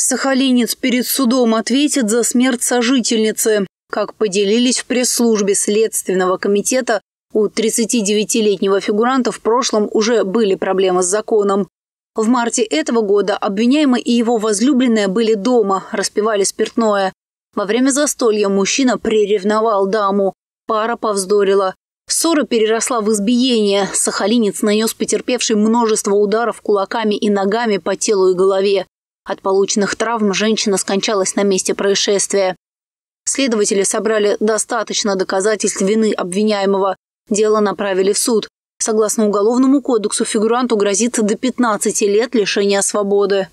Сахалинец перед судом ответит за смерть сожительницы. Как поделились в пресс-службе Следственного комитета, у 39-летнего фигуранта в прошлом уже были проблемы с законом. В марте этого года обвиняемый и его возлюбленная были дома, распивали спиртное. Во время застолья мужчина приревновал даму. Пара повздорила. Ссора переросла в избиение. Сахалинец нанес потерпевшей множество ударов кулаками и ногами по телу и голове. От полученных травм женщина скончалась на месте происшествия. Следователи собрали достаточно доказательств вины обвиняемого. Дело направили в суд. Согласно Уголовному кодексу, фигуранту грозит до 15 лет лишения свободы.